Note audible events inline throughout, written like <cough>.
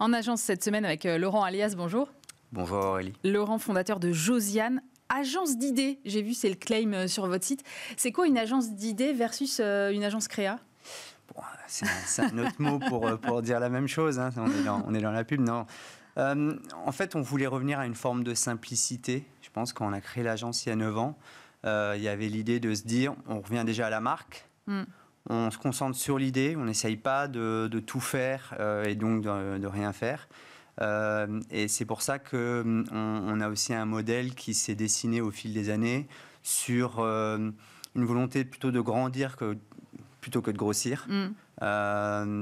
en agence cette semaine avec euh, Laurent Alias. Bonjour. Bonjour Aurélie. Laurent, fondateur de Josiane. Agence d'idées, j'ai vu, c'est le claim euh, sur votre site. C'est quoi une agence d'idées versus euh, une agence créa C'est un, autre mot pour, dire la même chose. Hein. On, est dans, la pub, non En fait, on voulait revenir à une forme de simplicité. Je pense qu'on a créé l'agence il y a 9 ans, il y avait l'idée de se dire, on revient déjà à la marque. Hmm on se concentre sur l'idée, on n'essaye pas de, tout faire euh, et donc de, rien faire. Euh, et c'est pour ça qu'on on a aussi un modèle qui s'est dessiné au fil des années sur euh, une volonté plutôt de grandir que, plutôt que de grossir. Mm.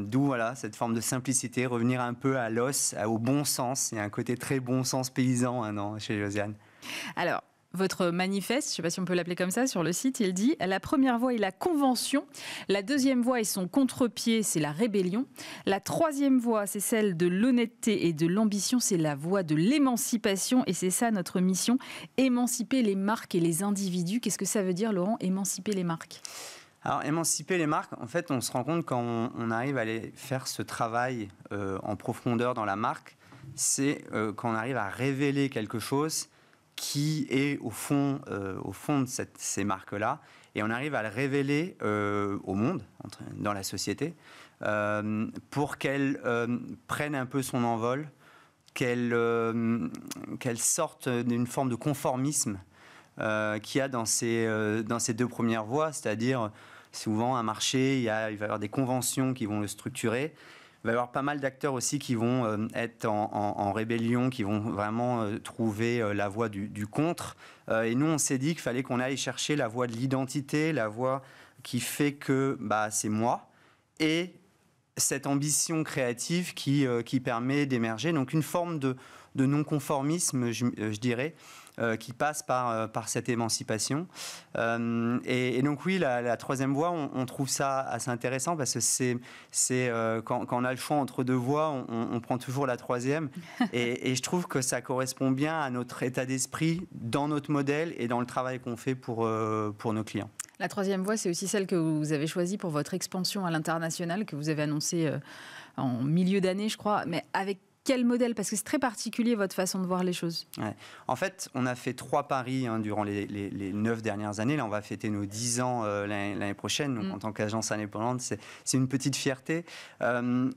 D'où voilà, cette forme de simplicité, revenir un peu à l'os, au bon sens. Il y a un côté très bon sens paysan hein, non, chez Josiane. Alors, votre manifeste, je ne sais pas si on peut l'appeler comme ça, sur le site, il dit la première voie est la convention, la deuxième voie est son contre-pied, c'est la rébellion, la troisième voie, c'est celle de l'honnêteté et de l'ambition, c'est la voie de l'émancipation et c'est ça notre mission, émanciper les marques et les individus. Qu'est-ce que ça veut dire, Laurent, émanciper les marques alors, émanciper les marques, en fait, on se rend compte quand on, arrive à aller faire ce travail euh, en profondeur dans la marque, c'est qu'on euh, quand on arrive à révéler quelque chose qui est au fond, euh, au fond de ces marques-là, et on arrive à le révéler euh, au monde, dans la société, euh, pour qu'elle prenne un peu son envol, qu'elle sorte d'une forme de conformisme qu'il y a dans ces, deux premières voies, c'est-à-dire souvent un marché, il, il va y avoir des conventions qui vont le structurer, va y avoir pas mal d'acteurs aussi qui vont euh, être en, rébellion, qui vont vraiment euh, trouver euh, la voie du, du contre. et nous, on s'est dit qu'il fallait qu'on aille chercher la voie de l'identité, la voie qui fait que bah, c'est moi. Et cette ambition créative qui, qui permet d'émerger. Donc une forme de, de non-conformisme, je, euh, dirais. Euh, qui passe par, euh, par cette émancipation. et, donc oui, la, troisième voie, on, trouve ça assez intéressant parce que c'est, c'est quand, on a le choix entre deux voies, on, prend toujours la troisième. <laughs> Et, je trouve que ça correspond bien à notre état d'esprit dans notre modèle et dans le travail qu'on fait pour, pour nos clients. La troisième voie, c'est aussi celle que vous avez choisie pour votre expansion à l'international, que vous avez annoncée en milieu d'année, je crois, mais avec quel modèle Parce que c'est très particulier votre façon de voir les choses. En fait, on a fait trois paris hein, durant les, neuf dernières années. Là, on va fêter nos dix ans euh, l'année prochaine. Mm. en tant qu'agence indépendante, c'est une petite fierté. Euh,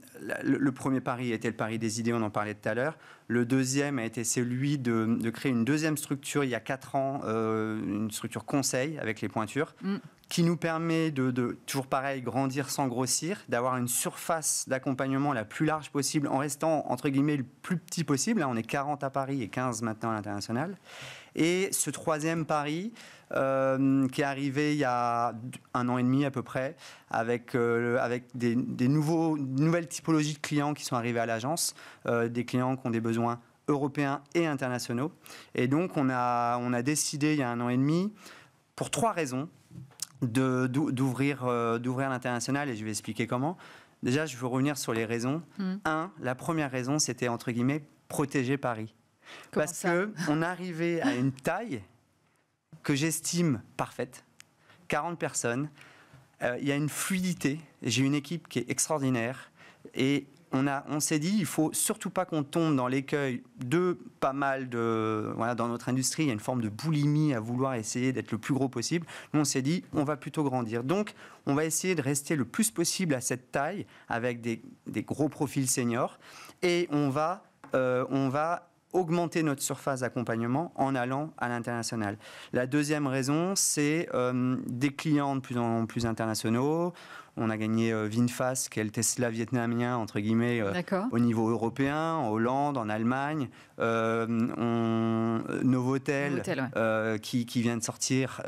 le, premier pari était le pari des idées, on en parlait tout à l'heure. Le deuxième a été celui de, créer une deuxième structure il y a quatre ans, euh, une structure conseil avec les pointures. Mm qui nous permet de, toujours pareil, grandir sans grossir, d'avoir une surface d'accompagnement la plus large possible en restant, entre guillemets, le plus petit possible. Hein. On est 40 à Paris et 15 maintenant à l'international. Et ce troisième Paris, euh, qui est arrivé il y a un an et demi à peu près, avec, euh, avec des, nouveaux, nouvelles typologies de clients qui sont arrivés à l'agence, euh, des clients qui ont des besoins européens et internationaux. Et donc, on a, on a décidé il y a un an et demi, pour trois raisons, d'ouvrir euh, d'ouvrir l'international et je vais expliquer comment. Déjà, je veux revenir sur les raisons. Hmm. Un, la première raison, c'était entre guillemets protéger Paris, parce qu'on on arrivait à une taille que j'estime parfaite, 40 personnes. Euh, il y a une fluidité. J'ai une équipe qui est extraordinaire et on, a, on s'est dit, il faut surtout pas qu'on tombe dans l'écueil de pas mal de... Voilà, dans notre industrie, il y a une forme de boulimie à vouloir essayer d'être le plus gros possible. Nous, on s'est dit, on va plutôt grandir. Donc, on va essayer de rester le plus possible à cette taille, avec des, gros profils seniors, et on va, euh, on va augmenter notre surface d'accompagnement en allant à l'international. La deuxième raison, c'est euh, des clients de plus en plus internationaux. On a gagné euh, VinFast, qui est le Tesla vietnamien, entre guillemets, euh, au niveau européen, en Hollande, en Allemagne. Euh, on... Novotel, qui, vient de sortir,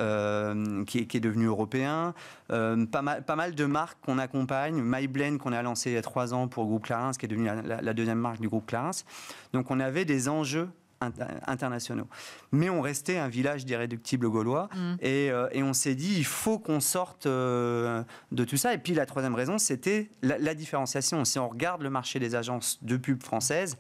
qui est, devenu européen. pas, mal, de marques qu'on accompagne. MyBlend, qu'on a lancé il y a trois ans pour le Groupe Clarins, qui est devenu la, deuxième marque du Groupe Clarins. Donc on avait des enjeux internationaux. Mais on restait un village d'irréductibles gaulois mm. euh, et, on s'est dit il faut qu'on sorte euh, de tout ça. Et puis la troisième raison, c'était la, différenciation. Si on regarde le marché des agences de pub françaises,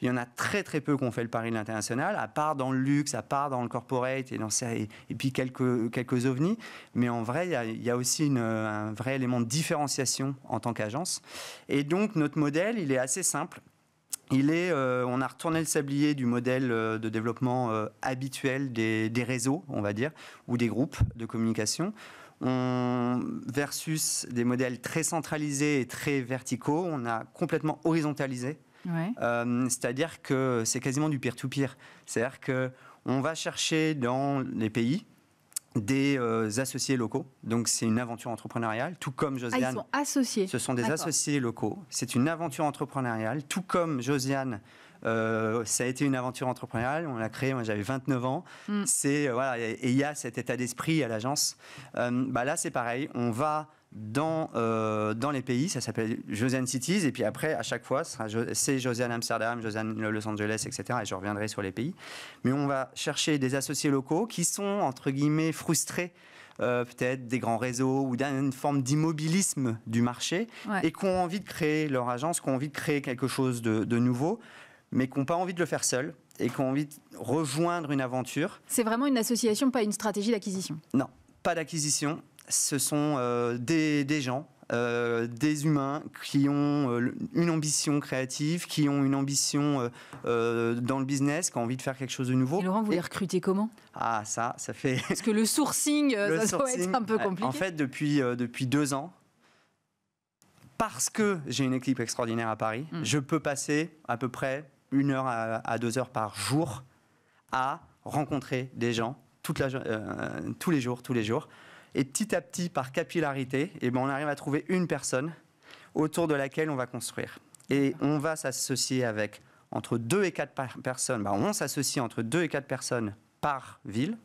il y en a très très peu qui ont fait le pari de l'international, à part dans le luxe, à part dans le corporate et, dans et puis quelques, quelques ovnis. Mais en vrai, il y a, aussi un vrai élément de différenciation en tant qu'agence. Et donc notre modèle, il est assez simple. Euh, on a retourné le sablier du modèle euh, de développement euh, habituel des, réseaux, on va dire, ou des groupes de communication. versus des modèles très centralisés et très verticaux, on a complètement horizontalisé. c'est-à-dire que c'est quasiment du peer-to-peer. C'est-à-dire qu'on va chercher dans les pays, des euh, associés locaux. Donc c'est une aventure entrepreneuriale, tout comme ah, Josiane. ils sont associés. Ce sont des associés locaux. C'est une aventure entrepreneuriale, tout comme Josiane. Euh, ça a été une aventure entrepreneuriale. On l'a créé, moi j'avais 29 ans. Hmm. C'est euh, voilà, et il y a cet état d'esprit à l'agence. bah là c'est pareil, on va dans, euh, dans les pays. Ça s'appelle Josiane Cities. Et puis après, à chaque fois, c'est Josiane Amsterdam, Josiane Los Angeles, etc. Et je reviendrai sur les pays. Mais on va chercher des associés locaux qui sont, entre guillemets, frustrés. Euh, peut-être des grands réseaux ou d'une forme d'immobilisme du marché et qui ont envie de créer leur agence, qui ont envie de créer quelque chose de, de nouveau, mais qui n'ont pas envie de le faire seul et qui ont envie de rejoindre une aventure. C'est vraiment une association, pas une stratégie d'acquisition Non, pas d'acquisition, ce sont euh, des, gens euh, des humains qui ont euh, une ambition créative, qui ont une ambition dans le business, qui ont envie de faire quelque chose de nouveau. Et Laurent, vous les recrutez comment Ah, ça, ça fait. <laughs> Parce que le sourcing, ça doit être un peu compliqué. En fait, depuis, depuis deux ans, parce que j'ai une équipe extraordinaire à Paris, hmm. je peux passer à peu près une heure à, deux heures par jour à rencontrer des gens tous les jours, tous les jours et petit à petit, par capillarité, et eh ben, on arrive à trouver une personne autour de laquelle on va construire. Et on va s'associer avec entre 2 et 4 personnes. Bah, on s'associe entre 2 et 4 personnes par ville.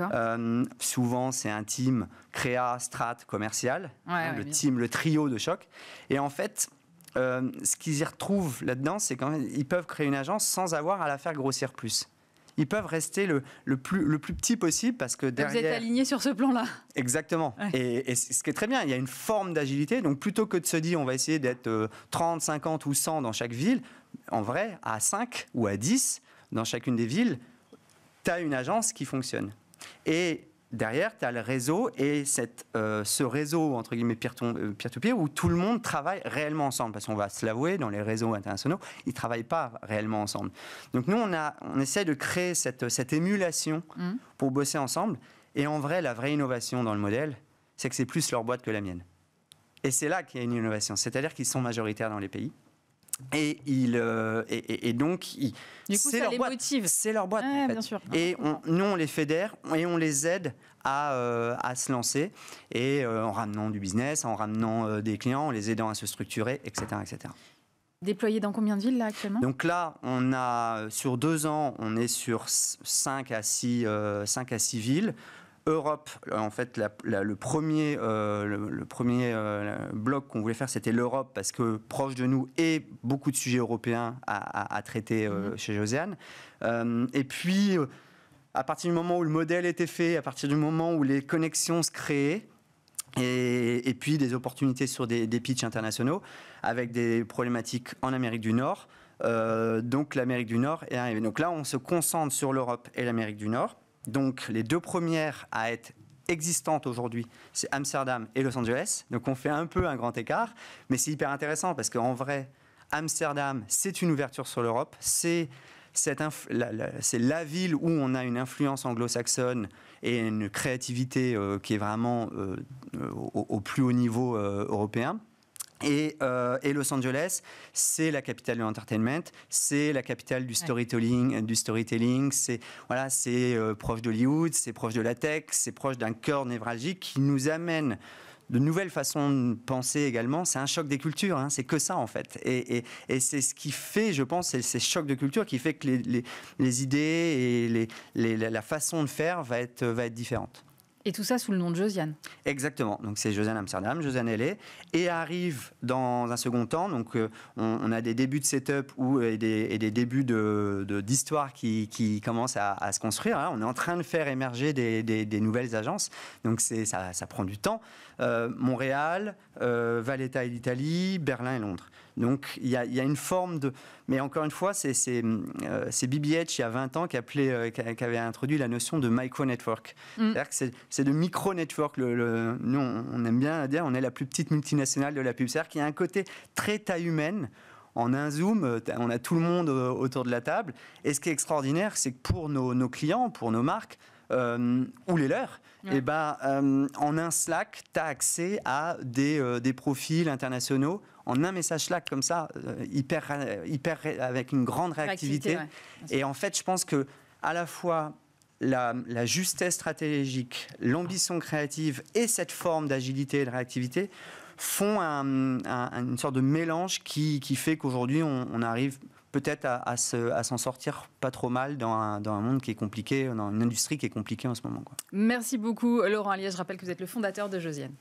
Euh, souvent, c'est un team créa, strat, commercial. le team, le trio de choc. Et en fait, euh, ce qu'ils y retrouvent là-dedans, c'est qu'ils peuvent créer une agence sans avoir à la faire grossir plus ils peuvent rester le, le, plus, le plus petit possible parce que derrière... Vous êtes aligné sur ce plan-là. Exactement. Et, et, ce qui est très bien, il y a une forme d'agilité. Donc plutôt que de se dire on va essayer d'être 30, euh, 50 ou 100 dans chaque ville, en vrai, à 5 ou à 10 dans chacune des villes, tu as une agence qui fonctionne. Et derrière, tu as le réseau et cette, euh, ce réseau, entre guillemets, euh, peer-to-peer, où tout le monde travaille réellement ensemble. Parce qu'on va se l'avouer, dans les réseaux internationaux, ils ne travaillent pas réellement ensemble. Donc nous, on, a, on essaie de créer cette, émulation mmh. pour bosser ensemble. Et en vrai, la vraie innovation dans le modèle, c'est que c'est plus leur boîte que la mienne. Et c'est là qu'il y a une innovation. C'est-à-dire qu'ils sont majoritaires dans les pays. Et, il, euh, et, donc, c'est, leur boîte, c'est leur boîte. en fait. Et on, nous, on les fédère et on les aide à, euh, à se lancer. Et euh, en ramenant du business, en ramenant des clients, en les aidant à se structurer, etc. etc. Déployé dans combien de villes là actuellement Donc là, on a sur deux ans, on est sur 5 à 6, 5 à 6 villes. Europe, en fait, le premier, euh, euh, bloc qu'on voulait faire, c'était l'Europe, parce que proche de nous et beaucoup de sujets européens à, traiter euh, mhm. chez Josiane. et puis, à partir du moment où le modèle était fait, à partir du moment où les connexions se créaient, et, puis des opportunités sur des, des pitchs internationaux, avec des problématiques en Amérique du Nord. donc l'Amérique du Nord est arrivée. Donc là, on se concentre sur l'Europe et l'Amérique du Nord. Donc les deux premières à être existantes aujourd'hui, c'est Amsterdam et Los Angeles. Donc on fait un peu un grand écart, mais c'est hyper intéressant parce qu'en vrai, Amsterdam, c'est une ouverture sur l'Europe, c'est la, ville où on a une influence anglo-saxonne et une créativité euh, qui est vraiment euh, euh, au, plus haut niveau européen. Euh, et, Los Angeles, c'est la capitale de l'entertainment, c'est la capitale du storytelling, euh, du storytelling. C'est voilà, c'est euh, proche d'Hollywood, c'est proche de la tech, c'est proche d'un cœur névralgique qui nous amène de nouvelles façons de penser également. C'est un choc des cultures, hein, c'est que ça en fait. Et, c'est ce qui fait, je pense, c'est ces chocs de culture qui fait que les, idées et la façon de faire va être différente. Et tout ça sous le nom de Josiane. Exactement. Donc c'est Josiane Amsterdam, Josiane LA. Et arrive dans un second temps, donc euh, on, a des débuts de setup ou, euh, et, des, des débuts de, d'histoire qui, qui, commencent à, se construire. Hein. On est en train de faire émerger des, des, nouvelles agences. Donc ça, ça prend du temps. Euh, Montréal, euh, et l'Italie, Berlin et Londres. Donc il y, a, une forme de... Mais encore une fois, c'est BBH euh, il y a 20 ans qui, euh, qui avait introduit la notion de micro-network. Mm. cest que c'est de micro-network. Le, Nous, on aime bien dire, on est la plus petite multinationale de la pub. C'est-à-dire qu'il y a un côté très taille humaine en un zoom, euh, on a tout le monde autour de la table. Et ce qui est extraordinaire, c'est que pour nos, clients, pour nos marques, ou les leurs, et eh ben, en un Slack, tu as accès à des profils internationaux en un message là comme ça, euh, hyper, hyper avec une grande réactivité. Et en fait, je pense que à la fois la, justesse stratégique, l'ambition créative et cette forme d'agilité et de réactivité font une sorte de mélange qui, fait qu'aujourd'hui on, arrive peut-être à, à s'en sortir pas trop mal dans un, monde qui est compliqué, dans une industrie qui est compliquée en ce moment. Quoi. Merci beaucoup Laurent Allier, je rappelle que vous êtes le fondateur de Josiane.